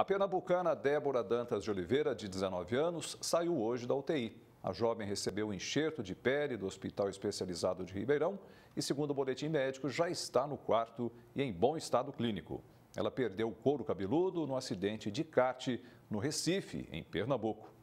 A pernambucana Débora Dantas de Oliveira, de 19 anos, saiu hoje da UTI. A jovem recebeu um enxerto de pele do Hospital Especializado de Ribeirão e, segundo o boletim médico, já está no quarto e em bom estado clínico. Ela perdeu o couro cabeludo no acidente de kart no Recife, em Pernambuco.